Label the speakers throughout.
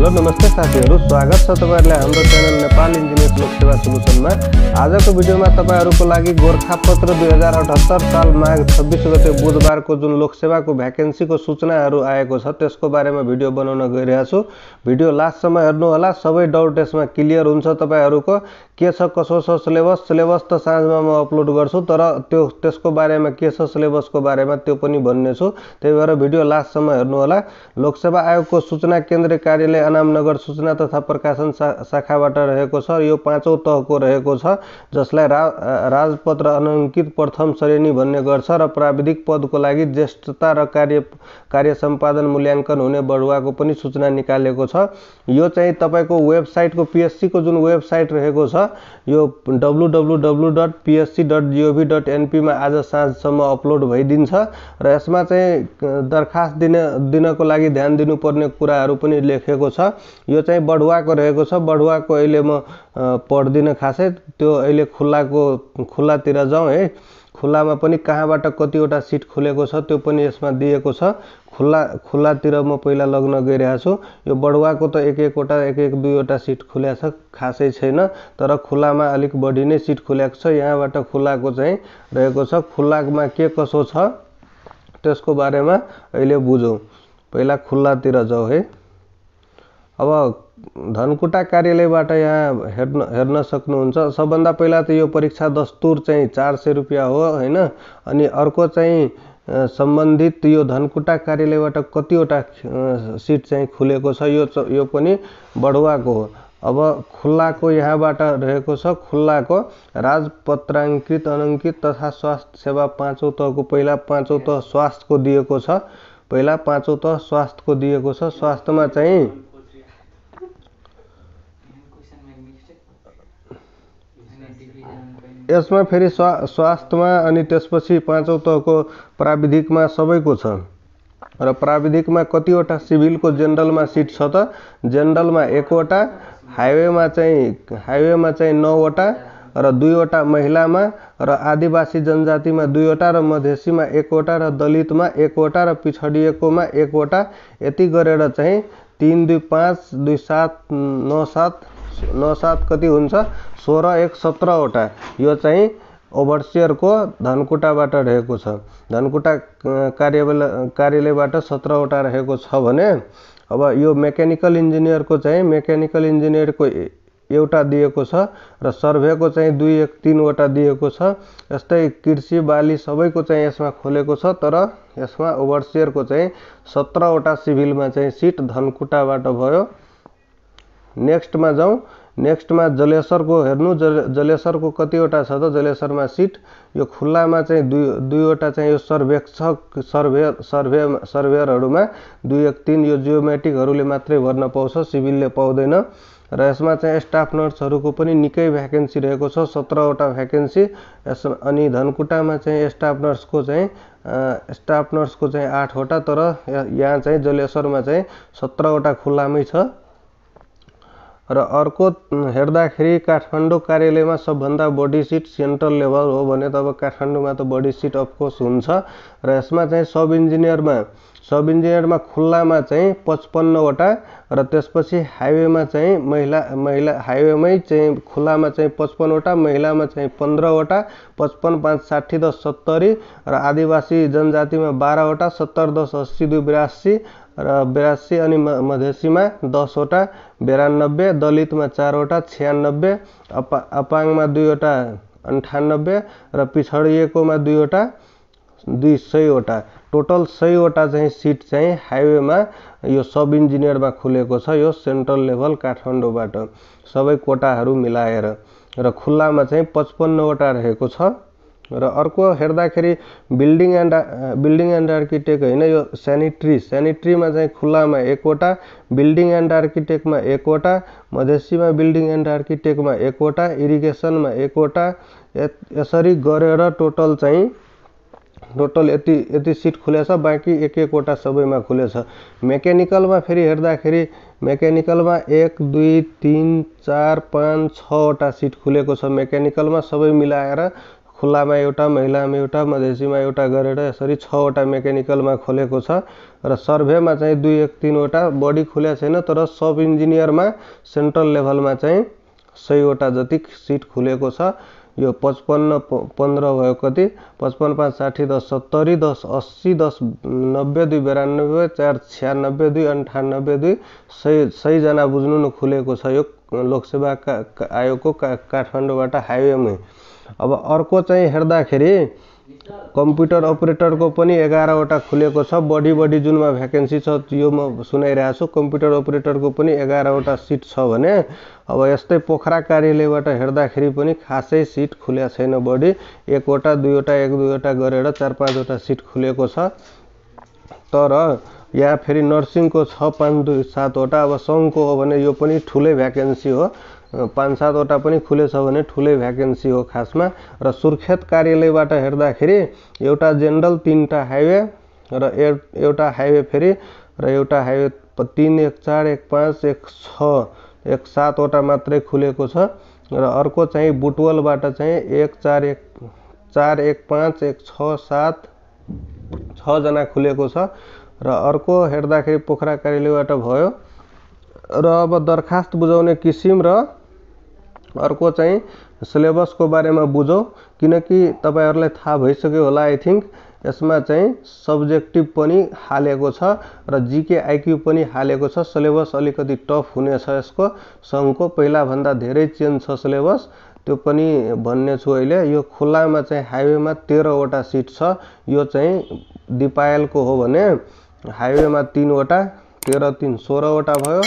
Speaker 1: hello नमस्ते साथीहरू स्वागत छ तपाईँहरूलाई हाम्रो च्यानल नेपाल इन्जिनियर लोकसेवा सेवा सोलुसनमा आजको भिडियोमा तपाईँहरूको लागि गोर्खापत्र दुई हजार अठहत्तर साल माघ छब्बिस गते बुधबारको जुन लोकसेवाको भ्याकेन्सीको सूचनाहरू आएको छ त्यसको बारेमा भिडियो बनाउन गइरहेको छु भिडियो लास्टसम्म हेर्नुहोला सबै डाउट यसमा क्लियर हुन्छ तपाईँहरूको के छ कसो छ सिलेबस सिलेबस त साँझमा म अपलोड गर्छु तर त्यो त्यसको बारेमा के छ सिलेबसको बारेमा त्यो पनि भन्नेछु त्यही भएर भिडियो लास्टसम्म हेर्नुहोला लोकसेवा आयोगको सूचना केन्द्रीय कार्यालय नगर सूचना तथा प्रकाशन सा शाखाबाट रहेको छ यो पाँचौँ तहको रहेको छ जसलाई रा राजपत्र अनङ्कित प्रथम श्रेणी भन्ने गर्छ र प्राविधिक पदको लागि ज्येष्ठता र कार्य कार्य सम्पादन मूल्याङ्कन हुने बढुवाको पनि सूचना निकालेको छ यो चाहिँ तपाईँको वेबसाइटको पिएचसीको जुन वेबसाइट रहेको छ यो W W W dot PHC dot GOV dot एनपीमा आज साँझसम्म अपलोड भइदिन्छ र यसमा चाहिँ दरखास्त दिन दिनको लागि ध्यान दिनुपर्ने कुराहरू पनि लेखेको छ छ यो चाहिँ बढुवाको रहेको छ बढुवाको अहिले म पढ्दिनँ खासै त्यो अहिले खुल्लाको खुल्लातिर जाउँ है खुल्लामा पनि कहाँबाट कतिवटा सिट खुलेको छ त्यो पनि यसमा दिएको छ खुल्ला खुल्लातिर म पहिला लग्न गइरहेको छु यो बडुवाको त एक एकवटा एक एक दुईवटा सिट खुल्या छ खासै छैन तर खुल्लामा अलिक बढी नै सिट खुल्याएको छ यहाँबाट खुल्लाको चाहिँ रहेको छ खुल्लामा के कसो छ त्यसको बारेमा अहिले बुझौँ पहिला खुल्लातिर जाउँ है अब धनकुटा कार्यालयबाट यहाँ हेर्न हेर्न सक्नुहुन्छ सबभन्दा पहिला त यो परीक्षा दस्तुर चाहिँ चार सय रुपियाँ हो होइन अनि अर्को चाहिँ सम्बन्धित यो धनकुटा कार्यालयबाट कतिवटा सिट चाहिँ खुलेको छ यो यो पनि बढुवाको हो अब खुल्लाको यहाँबाट रहेको छ खुल्लाको राजपत्राङ्कित अनङ्कित तथा स्वास्थ्य सेवा पाँचौँ तहको पहिला पाँचौँ तह स्वास्थ्यको दिएको छ पहिला पाँचौँ तह स्वास्थ्यको दिएको छ स्वास्थ्यमा चाहिँ इसमें फिर स्वा स्वास्थ्य में स्वास्थ्यमा अनि तह को प्राविधिक में सब को प्राविधिक में कतिवटा जेनरल में सीट छ जेनरल में एकवटा हाईवे में चाह हाईवे में चाह नौवटा रुईवटा महिला में रदिवासी जनजाति में दुईवटा रधेशी में एकवटा र में एकवटा रिछड़ी में एकवटा ये गरेर चाह तीन दुई पाँच दुई सात नौ सात नौ सात कति हो सोलह एक सत्रहवटा यो चाहिँ को धनकुटा रहेको धनकुटा कार्य कार्यालय सत्रहवटा रहे अब यो मेकानिकल इंजीनियर को मेकानिकल इंजीनियर को एवटा दर्वे को दुई एक तीनवटा दस्त कृषि बाली सब को इसमें खोले तर इसमें ओभरसियरको को सत्रहवटा सीभिल में सीट धनकुटा भो नेक्स्टमा जाउँ नेक्स्टमा जलेश्वरको हेर्नु जल जलेश्वरको कतिवटा छ त जलेश्वरमा सिट यो खुल्लामा चाहिँ दुई दुईवटा चाहिँ यो सर्वेक्षक सर्वे सर्भे सर्वेयरहरूमा दुई एक तिन यो जियोमेट्रिकहरूले मात्रै भर्न पाउँछ सिभिलले पाउँदैन र यसमा चाहिँ स्टाफ नर्सहरूको पनि निकै भ्याकेन्सी रहेको छ सत्रवटा भ्याकेन्सी यस अनि धनकुटामा चाहिँ स्टाफ नर्सको चाहिँ स्टाफ नर्सको चाहिँ आठवटा तर यहाँ चाहिँ जलेश्वरमा चाहिँ सत्रवटा खुल्लामै छ र अर्को हेर्दाखेरि काठमाडौँ कार्यालयमा सबभन्दा बढी सिट सेन्ट्रल लेभल हो भने त अब काठमाडौँमा त बढी सिट अफकोर्स हुन्छ र यसमा चाहिँ सब इन्जिनियरमा सब इन्जिनियरमा खुल्लामा चाहिँ पचपन्नवटा र त्यसपछि हाइवेमा चाहिँ महिला महिला हाइवेमै चाहिँ खुल्लामा चाहिँ पचपन्नवटा महिलामा चाहिँ पन्ध्रवटा पचपन्न पाँच साठी दस सत्तरी र आदिवासी जनजातिमा बाह्रवटा सत्तर दस अस्सी दुई बिरासी र बेरासी अनि मधेसीमा दसवटा बयानब्बे दलितमा चारवटा छ्यानब्बे अपा अपाङमा दुईवटा अन्ठानब्बे र पिछडिएकोमा दुईवटा दुई सयवटा टोटल सयवटा चाहिँ सिट चाहिँ हाइवेमा यो सब इन्जिनियरमा खुलेको छ यो सेन्ट्रल लेभल काठमाडौँबाट सबै कोटाहरू मिलाएर र खुल्लामा चाहिँ पचपन्नवटा रहेको छ र अर्को हेर्दाखेरि building and building and architect होइन यो सेनिट्री सेनिट्रीमा चाहिँ खुलामा एकवटा बिल्डिङ एन्ड आर्किटेक्टमा एकवटा मधेसीमा बिल्डिङ एन्ड आर्किटेक्टमा एकवटा इरिगेसनमा एकवटा यसरी गरेर टोटल चाहिँ टोटल यति यति सिट खुलेछ बाँकी एक एकवटा सबैमा खुलेछ मेकेनिकलमा फेरि हेर्दाखेरि मेकेनिकलमा एक दुई तिन चार पाँच छवटा सिट खुलेको छ मेकेनिकलमा सबै मिलाएर खुल्लामा एउटा महिलामा एउटा मधेसीमा एउटा गरेर यसरी छवटा मेकानिकलमा खोलेको छ र सर्भेमा चाहिँ दुई एक तिनवटा बडी खुलेको छैन तर सब इन्जिनियरमा सेन्ट्रल लेभलमा चाहिँ सयवटा जति सिट खुलेको छ यो पचपन्न पन्ध्र भयो कति पचपन्न पाँच साठी दस सत्तरी दस अस्सी दस नब्बे दुई बयानब्बे चार छ्यानब्बे दुई अन्ठानब्बे दुई सय सयजना बुझ्नु न खुलेको छ यो लोकसेवा का, आयोगको का काठमाडौँबाट हाइवेमै अब अर्को चाहिँ हेर्दाखेरि कम्प्युटर अपरेटरको पनि एघारवटा खुलेको छ बढी बढी जुनमा भ्याकेन्सी छ यो म सुनाइरहेको छु कम्प्युटर अपरेटरको पनि एघारवटा सिट छ भने अब यस्तै पोखरा कार्यालयबाट हेर्दाखेरि पनि खासै सिट खुलेको छैन बढी एकवटा दुईवटा एक दुईवटा गरेर चार पाँचवटा सिट खुलेको छ तर यहाँ फेरि नर्सिङको छ पाँच दुई सातवटा अब सङ्घको हो भने यो पनि ठुलै भ्याकेन्सी हो पाँच सातवटा खुले ठूल भैकेंसी हो खास में रुर्खेत कार्यालय हेखे एवटा जेनरल तीनटा हाईवे रहा हाईवे फेरी रहा हाईवे तीन एक चार एक पाँच एक छ एक सातवटा मत खुले रर्क चाह बुटवल चाहिँ एक चार एक चार एक पाँच एक छ सात छजना खुले रो हेखे पोखरा कार्यालय भो रहा दरखास्त बुझाने किसिम र अर्को चाहिँ सिलेबसको बारेमा बुझौँ किनकि तपाईँहरूलाई थाहा भइसक्यो होला आई थिङ्क यसमा चाहिँ सब्जेक्टिभ पनि हालेको छ र जिके आइक्यू पनि हालेको छ सिलेबस अलिकति टफ हुनेछ यसको सङ्घको पहिलाभन्दा धेरै चेन्ज छ सिलेबस त्यो पनि भन्ने छु अहिले यो खुल्लामा चाहिँ हाइवेमा तेह्रवटा सिट छ यो चाहिँ दिपायलको हो भने हाइवेमा तिनवटा तेह्र तिन सोह्रवटा भयो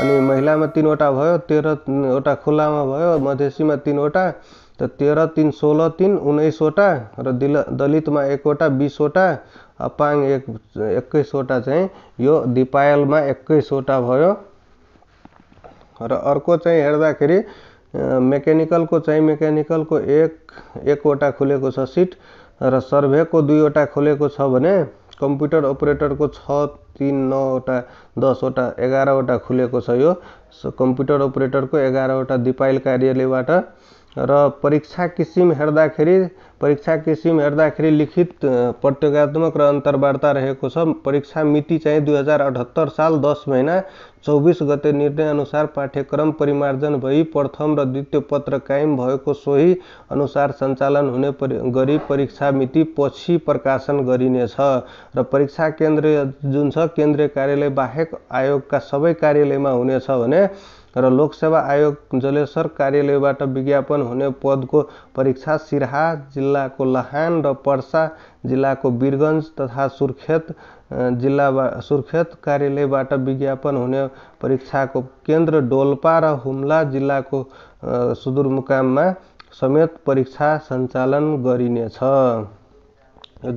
Speaker 1: अनि महिलामा तिनवटा भयो तेह्रवटा खुलामा भयो मधेसीमा तिनवटा त तेह्र तिन सोह्र तिन उन्नाइसवटा र दिल दलितमा एकवटा बिसवटा अपाङ एक एक्काइसवटा चाहिँ यो दिपायलमा एक्काइसवटा भयो र अर्को चाहिँ हेर्दाखेरि मेकानिकलको चाहिँ मेकानिकलको एक एकवटा खुलेको छ सिट र सर्भेको दुईवटा खुलेको छ भने कम्प्युटर अपरेटरको छ तिन नौवटा दसवटा एघारवटा खुलेको छ यो कम्प्युटर अपरेटरको एघारवटा दिपायल कार्यालयबाट र परीक्षा किसिम हेर्दाखेरि परीक्षा कृषि में लिखित प्रतियोगात्मक अन्तर्वार्ता रहेको छ परीक्षा मिति चाहिँ दुई हजार अठहत्तर साल दस महिना चौबिस गते अनुसार पाठ्यक्रम परिमार्जन भई प्रथम र द्वितीय पत्र कायम भएको सोही अनुसार सञ्चालन हुने परि गरी परीक्षा मिति पछि प्रकाशन गरिनेछ र परीक्षा केन्द्र जुन छ केन्द्रीय कार्यालय बाहेक आयोगका सबै कार्यालयमा हुनेछ भने र लोकसेवा आयोग जलेश्वर कार्यालयबाट विज्ञापन हुने पदको परीक्षा सिरहा जिल्लाको लहान र पर्सा जिल्लाको वीरगन्ज तथा सुर्खेत जिल्ला सुर्खेत कार्यालयबाट विज्ञापन हुने परीक्षाको केन्द्र डोल्पा र हुम्ला जिल्लाको सुदूरमुकाममा समेत परीक्षा सञ्चालन गरिनेछ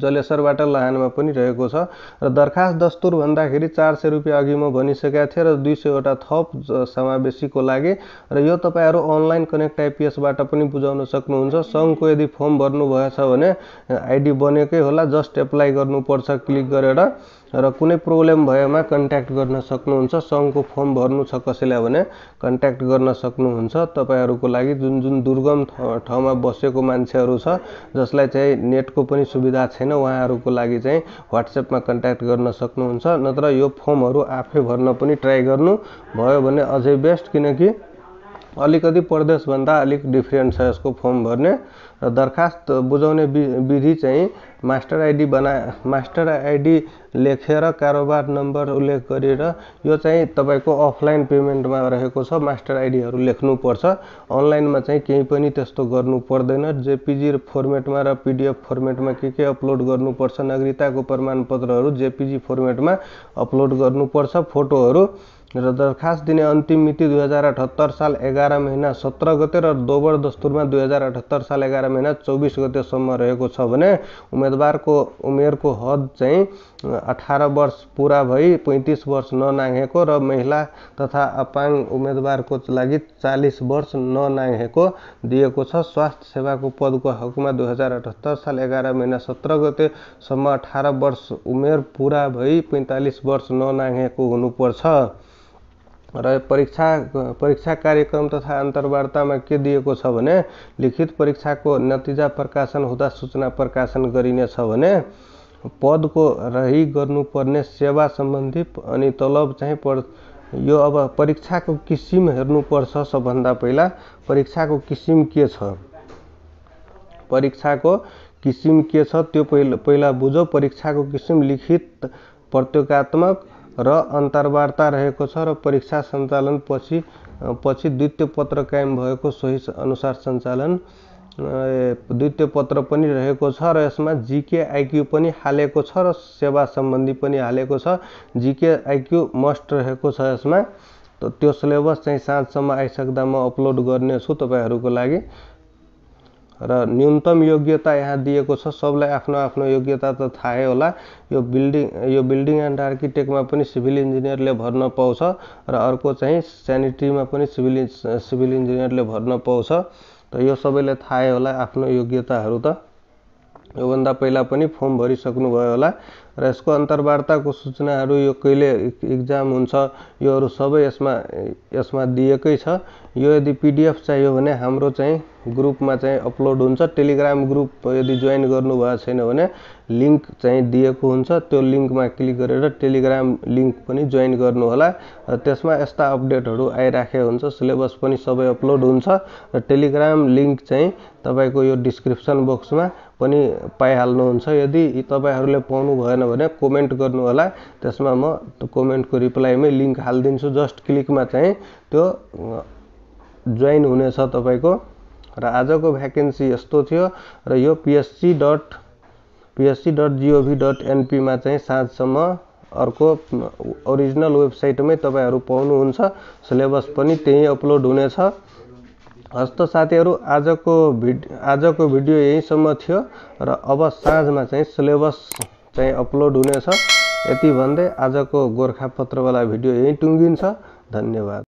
Speaker 1: जलेश्वरबाट लहानमा पनि रहेको छ र दरखास्त दस्तुर भन्दाखेरि चार सय रुपियाँ अघि म भनिसकेका थिएँ र दुई सयवटा थप समावेशीको लागि र यो तपाईँहरू अनलाइन कनेक्ट आइपिएसबाट पनि बुझाउन सक्नुहुन्छ सङ्घको यदि फर्म भर्नुभएछ भने आइडी बनेकै होला जस्ट एप्लाई गर्नुपर्छ क्लिक गरेर र कुनै प्रब्लम भएमा कन्ट्याक्ट गर्न सक्नुहुन्छ सङ्घको फर्म भर्नु छ कसैलाई भने कन्ट्याक्ट गर्न सक्नुहुन्छ तपाईँहरूको लागि जुन जुन दुर्गम ठाउँमा बसेको मान्छेहरू छ जसलाई चाहिँ नेटको पनि सुविधा छैन उहाँहरूको लागि चाहिँ वाट्सएपमा कन्ट्याक्ट गर्न सक्नुहुन्छ नत्र यो फर्महरू आफै भर्न पनि ट्राई गर्नु भयो भने अझै बेस्ट किनकि अलिकति प्रदेशभन्दा अलिक डिफ्रेन्ट छ यसको फर्म भर्ने र दरखास्त बुझाउने विधि चाहिँ मास्टर आइडी बना मास्टर आइडी लेखेर कारोबार नम्बर उल्लेख गरेर यो चाहिँ तपाईँको अफलाइन पेमेन्टमा रहेको छ मास्टर आइडीहरू लेख्नुपर्छ अनलाइनमा चाहिँ केही पनि त्यस्तो गर्नु पर्दैन जेपिजी फर्मेटमा र पिडिएफ फर्मेटमा के के अपलोड गर्नुपर्छ नागरिकताको प्रमाणपत्रहरू जेपिजी फर्मेटमा अपलोड गर्नुपर्छ फोटोहरू र दरखास्त दिने अन्तिम मिति दुई हजार अठहत्तर साल एघार महिना सत्र गते र दोबर दस्तुरमा दुई हजार अठहत्तर साल एघार महिना चौबिस गतेसम्म रहेको छ भने उम्मेदवारको उमेरको हद चाहिँ अठार वर्ष पुरा भई पैँतिस वर्ष ननाघेको र महिला तथा अपाङ उम्मेदवारको लागि चालिस वर्ष ननाघेको दिएको छ स्वास्थ्य सेवाको पदको हकमा दुई हजार अठहत्तर साल एघार महिना सत्र गतेसम्म अठार वर्ष उमेर पुरा भई पैँतालिस वर्ष ननाघेको हुनुपर्छ र परीक्षा परीक्षा कार्यक्रम तथा अन्तर्वार्तामा के दिएको छ भने लिखित परीक्षाको नतिजा प्रकाशन हुँदा सूचना प्रकाशन गरिनेछ भने पदको रही गर्नुपर्ने सेवा सम्बन्धी अनि तलब चाहिँ पर यो अब परीक्षाको किसिम हेर्नुपर्छ सबभन्दा पहिला परीक्षाको किसिम के छ परीक्षाको किसिम के छ त्यो पहिला पहिला बुझौँ परीक्षाको किसिम लिखित प्रत्योगात्मक र अन्तर्वार्ता रहेको छ र परीक्षा सञ्चालन पछि पछि द्वितीय पत्र कायम भएको सोही अनुसार सञ्चालन द्वितीय पत्र पनि रहेको छ र यसमा जिके आइक्यू पनि हालेको छ र सेवा सम्बन्धी पनि हालेको छ जिके आइक्यू मस्ट रहेको छ यसमा त्यो सिलेबस चाहिँ साँझसम्म आइसक्दा म अपलोड गर्नेछु तपाईँहरूको लागि र न्यूनतम योग्यता यहाँ दिएको छ सबलाई आफ्नो आफ्नो योग्यता त थाहै होला यो बिल्डिङ यो बिल्डिङ एन्ड आर्किटेक्टमा पनि सिभिल इन्जिनियरले भर्न पाउँछ र अर्को चाहिँ सेनिट्रीमा पनि सिभिल सिभिल इन्जिनियरले भर्न पाउँछ त यो सबैले थाहै होला आफ्नो योग्यताहरू त योभन्दा पहिला पनि फर्म भरिसक्नुभयो होला र यसको अन्तर्वार्ताको सूचनाहरू यो कहिले इक्जाम हुन्छ योहरू सबै यसमा यसमा दिएकै छ यो यदि पिडिएफ चाहियो भने हाम्रो चाहिँ ग्रुपमा चाहिँ अपलोड हुन्छ टेलिग्राम ग्रुप यदि जोइन गर्नुभएको छैन भने लिङ्क चाहिँ दिएको हुन्छ त्यो लिङ्कमा क्लिक गरेर टेलिग्राम लिङ्क पनि जोइन गर्नुहोला र त्यसमा यस्ता अपडेटहरू आइराखेको हुन्छ सिलेबस पनि सबै अपलोड हुन्छ र टेलिग्राम लिङ्क चाहिँ तपाईँको यो डिस्क्रिप्सन बक्समा पनि पाइहाल्नुहुन्छ यदि तपाईँहरूले पाउनु भएन भने कमेन्ट होला त्यसमा म कमेन्टको रिप्लाईमै लिङ्क हालिदिन्छु जस्ट क्लिकमा चाहिँ त्यो जोइन हुनेछ तपाईँको र आजको भ्याकेन्सी यस्तो थियो र यो PSC dot PSC dot GOV dot एनपीमा चाहिँ साँझसम्म अर्को ओरिजिनल वेबसाइटमै तपाईँहरू पाउनुहुन्छ सिलेबस पनि त्यहीँ अपलोड हुनेछ हस्तो साथीहरू आजको भिड आजको भिडियो यहीँसम्म थियो र अब साँझमा चाहिँ सिलेबस चाहिँ अपलोड हुनेछ यति भन्दै आजको गोर्खापत्रवाला भिडियो यहीँ टुङ्गिन्छ धन्यवाद